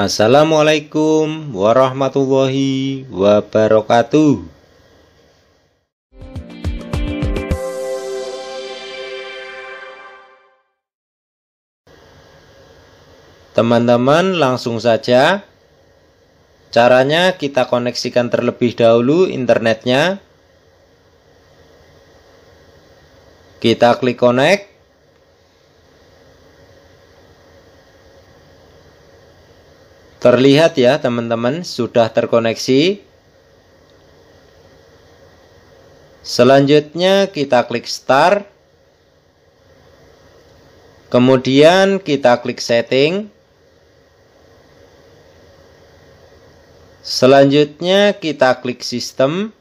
Assalamualaikum warahmatullahi wabarakatuh. Teman-teman, langsung saja. Caranya kita koneksikan terlebih dahulu internetnya. Kita klik connect. Terlihat ya teman-teman sudah terkoneksi Selanjutnya kita klik start Kemudian kita klik setting Selanjutnya kita klik sistem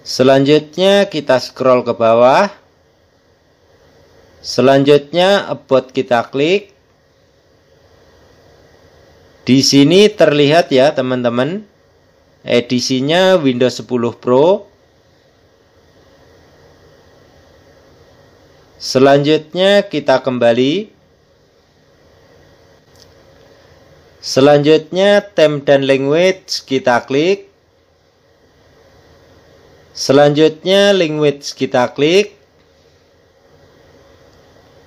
Selanjutnya kita scroll ke bawah Selanjutnya about kita klik di sini terlihat ya teman-teman edisinya Windows 10 Pro. Selanjutnya kita kembali. Selanjutnya theme dan language kita klik. Selanjutnya language kita klik.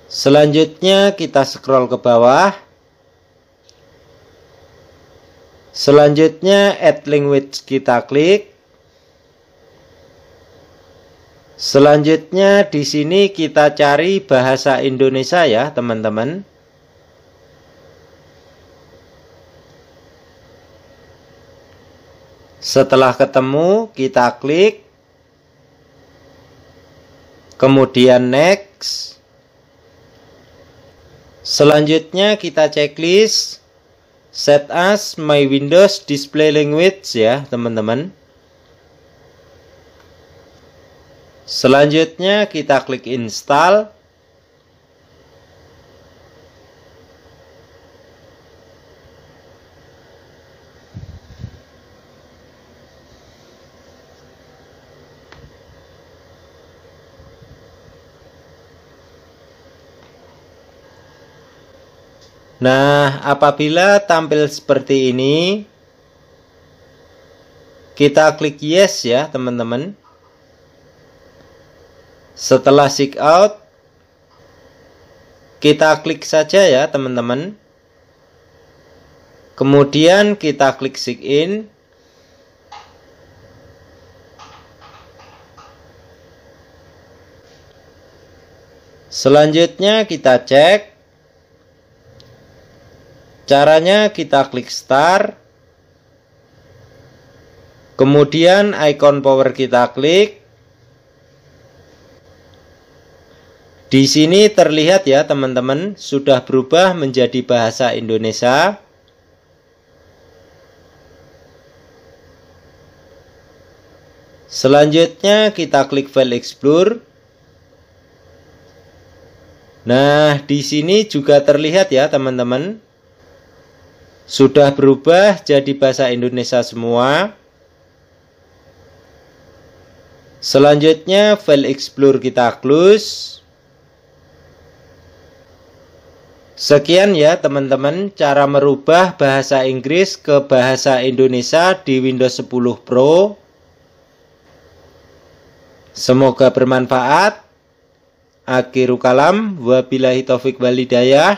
Selanjutnya kita scroll ke bawah. Selanjutnya add link width kita klik. Selanjutnya di sini kita cari bahasa Indonesia ya, teman-teman. Setelah ketemu, kita klik. Kemudian next. Selanjutnya kita checklist set as my Windows display language ya teman-teman. Selanjutnya kita klik install. Nah, apabila tampil seperti ini, kita klik yes ya, teman-teman. Setelah seek out, kita klik saja ya, teman-teman. Kemudian kita klik seek in. Selanjutnya kita cek Caranya kita klik start. Kemudian icon power kita klik. Di sini terlihat ya teman-teman sudah berubah menjadi bahasa Indonesia. Selanjutnya kita klik file explore. Nah, di sini juga terlihat ya teman-teman sudah berubah jadi bahasa Indonesia semua. Selanjutnya file explore kita close. Sekian ya teman-teman cara merubah bahasa Inggris ke bahasa Indonesia di Windows 10 Pro. Semoga bermanfaat. Akhirul kalam, wabillahi taufik walidayah.